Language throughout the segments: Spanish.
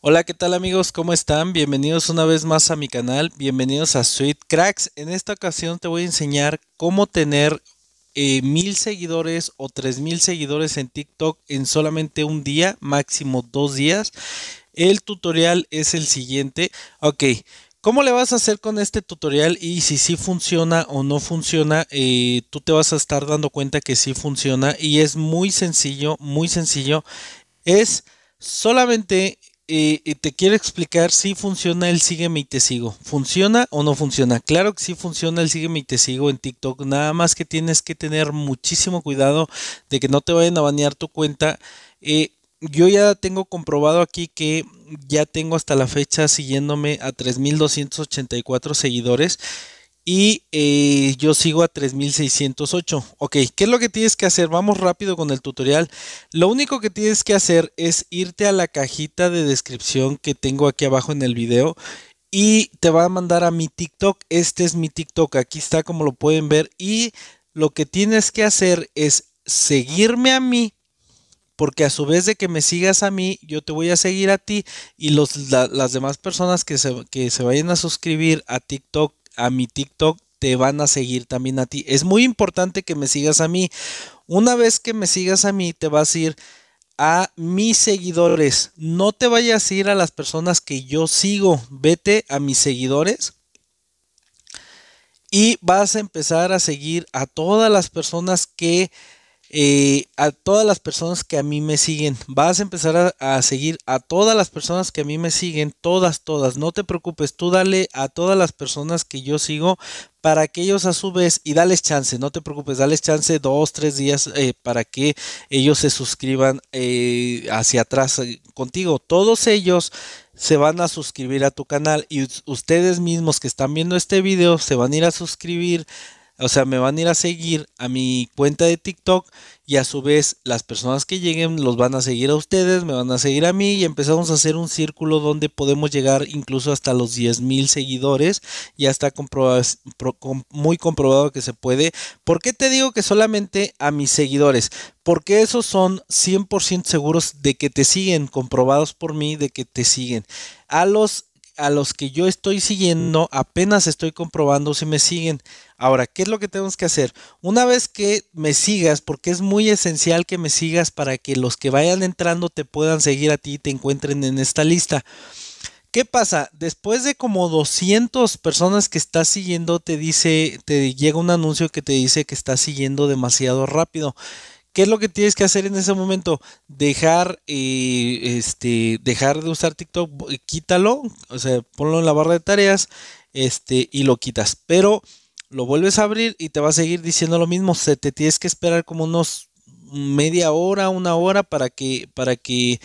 Hola, ¿qué tal amigos? ¿Cómo están? Bienvenidos una vez más a mi canal, bienvenidos a Sweet Cracks. En esta ocasión te voy a enseñar cómo tener eh, mil seguidores o tres mil seguidores en TikTok en solamente un día, máximo dos días. El tutorial es el siguiente. Ok, ¿Cómo le vas a hacer con este tutorial? Y si sí funciona o no funciona, eh, tú te vas a estar dando cuenta que sí funciona. Y es muy sencillo, muy sencillo. Es solamente eh, eh, te quiero explicar si funciona el sígueme y te sigo. ¿Funciona o no funciona? Claro que sí funciona el sígueme y te sigo en TikTok. Nada más que tienes que tener muchísimo cuidado de que no te vayan a banear tu cuenta. Eh, yo ya tengo comprobado aquí que ya tengo hasta la fecha siguiéndome a 3.284 seguidores. Y eh, yo sigo a 3608. Ok, ¿qué es lo que tienes que hacer? Vamos rápido con el tutorial. Lo único que tienes que hacer es irte a la cajita de descripción que tengo aquí abajo en el video. Y te va a mandar a mi TikTok. Este es mi TikTok. Aquí está como lo pueden ver. Y lo que tienes que hacer es seguirme a mí porque a su vez de que me sigas a mí, yo te voy a seguir a ti y las demás personas que se, que se vayan a suscribir a TikTok a mi TikTok te van a seguir también a ti. Es muy importante que me sigas a mí. Una vez que me sigas a mí, te vas a ir a mis seguidores. No te vayas a ir a las personas que yo sigo. Vete a mis seguidores. Y vas a empezar a seguir a todas las personas que eh, a todas las personas que a mí me siguen. Vas a empezar a, seguir a todas las personas que a mí me siguen, todas, todas. No te preocupes, tú dale a todas las personas que yo sigo para que ellos a su vez y dales chance, no te preocupes, dales chance dos, tres días eh, para que ellos se suscriban eh, hacia atrás contigo. Todos ellos se van a suscribir a tu canal y ustedes mismos que están viendo este video se van a ir a suscribir o sea, me van a ir a seguir a mi cuenta de TikTok y a su vez las personas que lleguen los van a seguir a ustedes, me van a seguir a mí y empezamos a hacer un círculo donde podemos llegar incluso hasta los 10 mil seguidores. Ya está comprobado, muy comprobado que se puede. ¿Por qué te digo que solamente a mis seguidores? Porque esos son 100% seguros de que te siguen, comprobados por mí de que te siguen. A los a los que yo estoy siguiendo, apenas estoy comprobando si me siguen. Ahora, ¿qué es lo que tenemos que hacer? Una vez que me sigas, porque es muy esencial que me sigas para que los que vayan entrando te puedan seguir a ti y te encuentren en esta lista. ¿Qué pasa? Después de como 200 personas que estás siguiendo, te dice, te llega un anuncio que te dice que estás siguiendo demasiado rápido. ¿Qué es lo que tienes que hacer en ese momento? Dejar, eh, este, dejar de usar TikTok, quítalo, o sea, ponlo en la barra de tareas, este, y lo quitas. Pero lo vuelves a abrir y te va a seguir diciendo lo mismo. Se te tienes que esperar como unos media hora, una hora para que, para que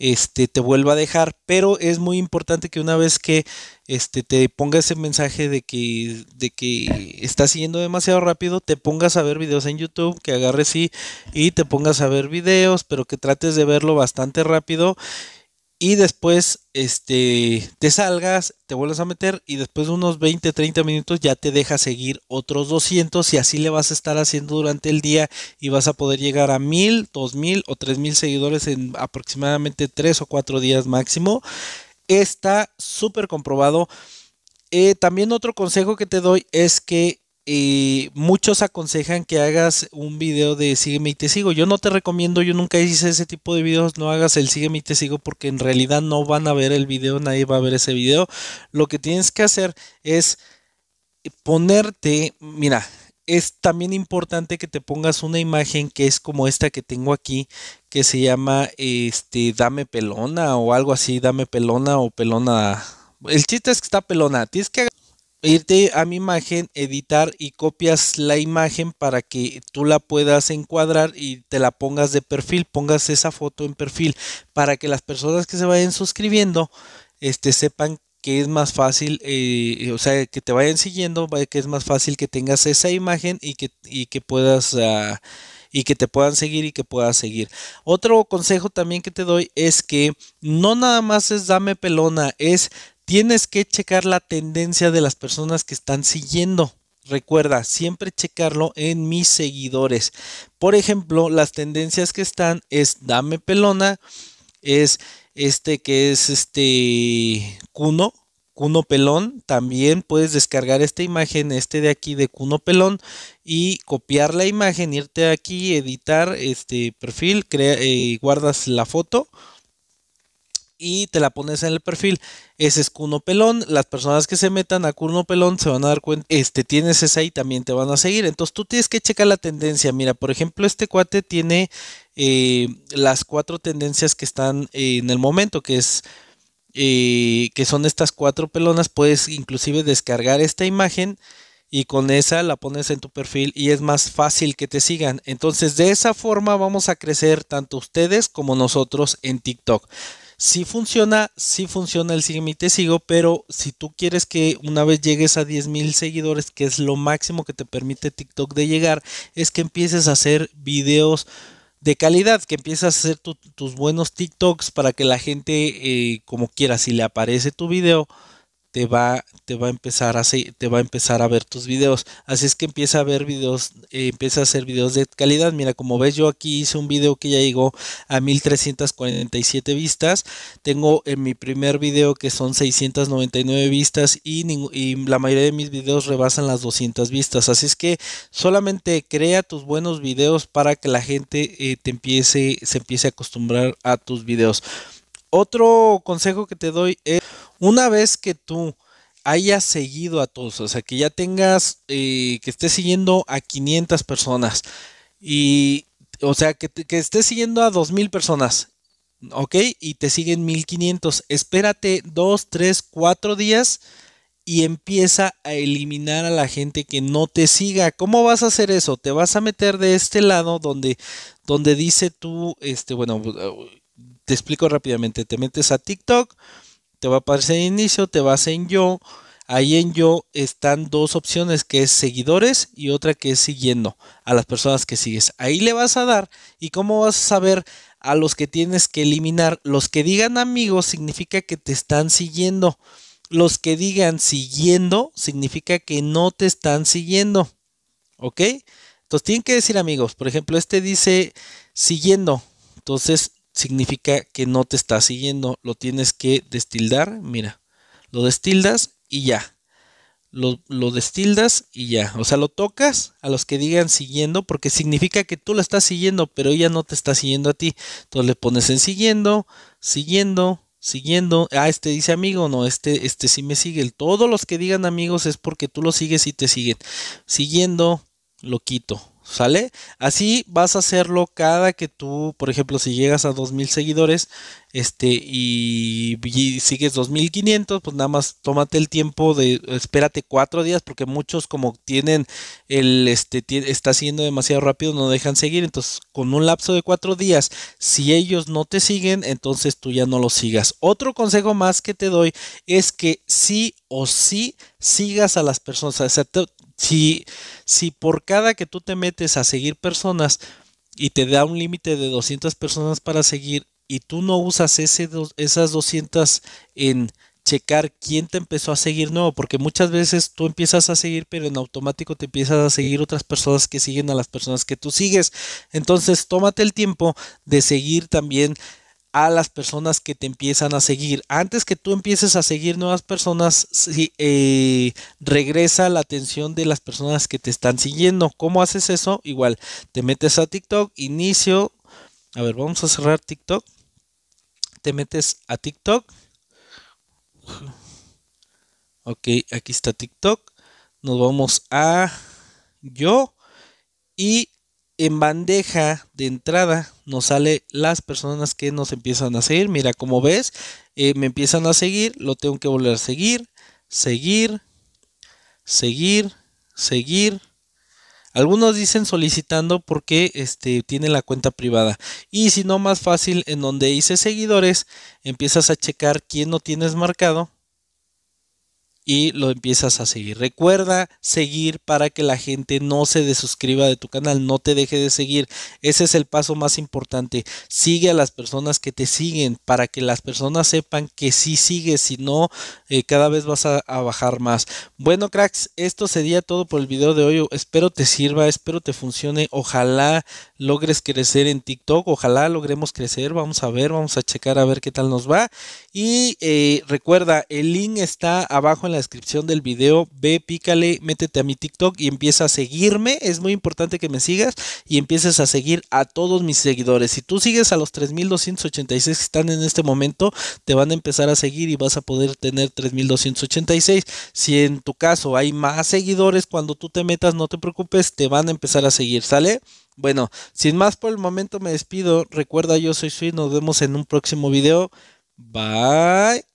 este, te vuelva a dejar. Pero es muy importante que una vez que este, te ponga ese mensaje de que, de que estás siguiendo demasiado rápido, te pongas a ver videos en YouTube, que agarres y, y te pongas a ver videos, pero que trates de verlo bastante rápido y después este, te salgas, te vuelves a meter y después de unos 20, 30 minutos ya te deja seguir otros 200 y así le vas a estar haciendo durante el día y vas a poder llegar a 1000, 2000 o 3000 seguidores en aproximadamente 3 o 4 días máximo. Está súper comprobado. Eh, también otro consejo que te doy es que eh, muchos aconsejan que hagas un video de sígueme y te sigo. Yo no te recomiendo, yo nunca hice ese tipo de videos, no hagas el sígueme y te sigo porque en realidad no van a ver el video, nadie va a ver ese video. Lo que tienes que hacer es ponerte, mira, es también importante que te pongas una imagen que es como esta que tengo aquí, que se llama este dame pelona o algo así, dame pelona o pelona. El chiste es que está pelona, tienes que irte a mi imagen, editar y copias la imagen para que tú la puedas encuadrar y te la pongas de perfil, pongas esa foto en perfil para que las personas que se vayan suscribiendo este, sepan que es más fácil, eh, o sea, que te vayan siguiendo, que es más fácil que tengas esa imagen y que, que puedas... Ah, y que te puedan seguir y que puedas seguir. Otro consejo también que te doy es que no nada más es dame pelona, es Tienes que checar la tendencia de las personas que están siguiendo. Recuerda, siempre checarlo en mis seguidores. Por ejemplo, las tendencias que están es Dame Pelona, es este que es este Cuno, Cuno Pelón. También puedes descargar esta imagen, este de aquí de Cuno Pelón y copiar la imagen, irte aquí, editar este perfil, eh, guardas la foto y te la pones en el perfil. Ese es Cuno Pelón. Las personas que se metan a Cuno Pelón se van a dar cuenta, este, tienes esa y también te van a seguir. Entonces tú tienes que checar la tendencia. Mira, por ejemplo, este cuate tiene eh, las cuatro tendencias que están en el momento, que es... Eh, que son estas cuatro pelonas, puedes inclusive descargar esta imagen y con esa la pones en tu perfil y es más fácil que te sigan. Entonces de esa forma vamos a crecer tanto ustedes como nosotros en TikTok. Si funciona, si funciona el sígueme y te sigo, pero si tú quieres que una vez llegues a 10.000 mil seguidores, que es lo máximo que te permite TikTok de llegar, es que empieces a hacer videos de calidad, que empieces a hacer tus buenos TikToks para que la gente, eh, como quiera, si le aparece tu video, te va, te va a empezar a te va a empezar a ver tus videos. Así es que empieza a ver videos, eh, empieza a hacer videos de calidad. Mira, como ves, yo aquí hice un video que ya llegó a 1347 vistas. Tengo en mi primer video que son 699 vistas y, y la mayoría de mis videos rebasan las 200 vistas. Así es que solamente crea tus buenos videos para que la gente eh, te empiece, se empiece a acostumbrar a tus videos. Otro consejo que te doy es una vez que tú hayas seguido a todos, o sea, que ya tengas, eh, que estés siguiendo a 500 personas y, o sea, que, que estés siguiendo a 2.000 personas, ¿ok? Y te siguen 1.500. Espérate 2, 3, 4 días y empieza a eliminar a la gente que no te siga. ¿Cómo vas a hacer eso? Te vas a meter de este lado donde, donde dice tú, este, bueno, eh, te explico rápidamente, te metes a TikTok te va a aparecer inicio, te vas en yo. Ahí en yo están dos opciones que es seguidores y otra que es siguiendo a las personas que sigues. Ahí le vas a dar y cómo vas a saber a los que tienes que eliminar. Los que digan amigos significa que te están siguiendo. Los que digan siguiendo significa que no te están siguiendo. ¿Ok? Entonces tienen que decir amigos. Por ejemplo, este dice siguiendo. Entonces significa que no te está siguiendo. Lo tienes que destildar. Mira, lo destildas y ya. Lo, destildas y ya. O sea, lo tocas a los que digan siguiendo porque significa que tú la estás siguiendo, pero ella no te está siguiendo a ti. Entonces le pones en siguiendo, siguiendo, siguiendo. Ah, este dice amigo, no, este, este sí me sigue. Todos los que digan amigos es porque tú lo sigues y te siguen. Siguiendo, lo quito. ¿Sale? Así vas a hacerlo cada que tú, por ejemplo, si llegas a 2000 seguidores este, y, sigues 2500, pues nada más tómate el tiempo de, espérate cuatro días, porque muchos como tienen el, este, está siendo demasiado rápido, no dejan seguir. Entonces, con un lapso de cuatro días, si ellos no te siguen, entonces tú ya no los sigas. Otro consejo más que te doy es que si o si sigas a las personas. O sea, si, si por cada que tú te metes a seguir personas y te da un límite de 200 personas para seguir y tú no usas esas 200 en checar quién te empezó a seguir nuevo, porque muchas veces tú empiezas a seguir, pero en automático te empiezas a seguir otras personas que siguen a las personas que tú sigues. Entonces, tómate el tiempo de seguir también a las personas que te empiezan a seguir. Antes que tú empieces a seguir nuevas personas, eh, regresa la atención de las personas que te están siguiendo. ¿Cómo haces eso? Igual, te metes a TikTok, inicio. A ver, vamos a cerrar TikTok. Te metes a TikTok. Ok, aquí está TikTok. Nos vamos a yo y en bandeja de entrada nos sale las personas que nos empiezan a seguir. Mira, como ves, eh, me empiezan a seguir, lo tengo que volver a seguir, seguir, seguir, seguir. Algunos dicen solicitando porque este, tiene la cuenta privada. Y si no, más fácil, en donde hice seguidores, empiezas a checar quién no tienes marcado y lo empiezas a seguir. Recuerda seguir para que la gente no se desuscriba de tu canal, no te deje de seguir. Ese es el paso más importante. Sigue a las personas que te siguen para que las personas sepan que si sigues, si no, eh, cada vez vas a, bajar más. Bueno, cracks, esto sería todo por el video de hoy. Espero te sirva, espero te funcione. Ojalá logres crecer en TikTok, ojalá logremos crecer. Vamos a ver, vamos a checar a ver qué tal nos va. Y eh, recuerda, el link está abajo en la descripción del video, ve, pícale, métete a mi TikTok y empieza a seguirme. Es muy importante que me sigas y empieces a seguir a todos mis seguidores. Si tú sigues a los 3286 que están en este momento, te van a empezar a seguir y vas a poder tener 3286. Si en tu caso hay más seguidores, cuando tú te metas, no te preocupes, te van a empezar a seguir, ¿sale? Bueno, sin más por el momento me despido. Recuerda, yo soy Sui, nos vemos en un próximo video. Bye.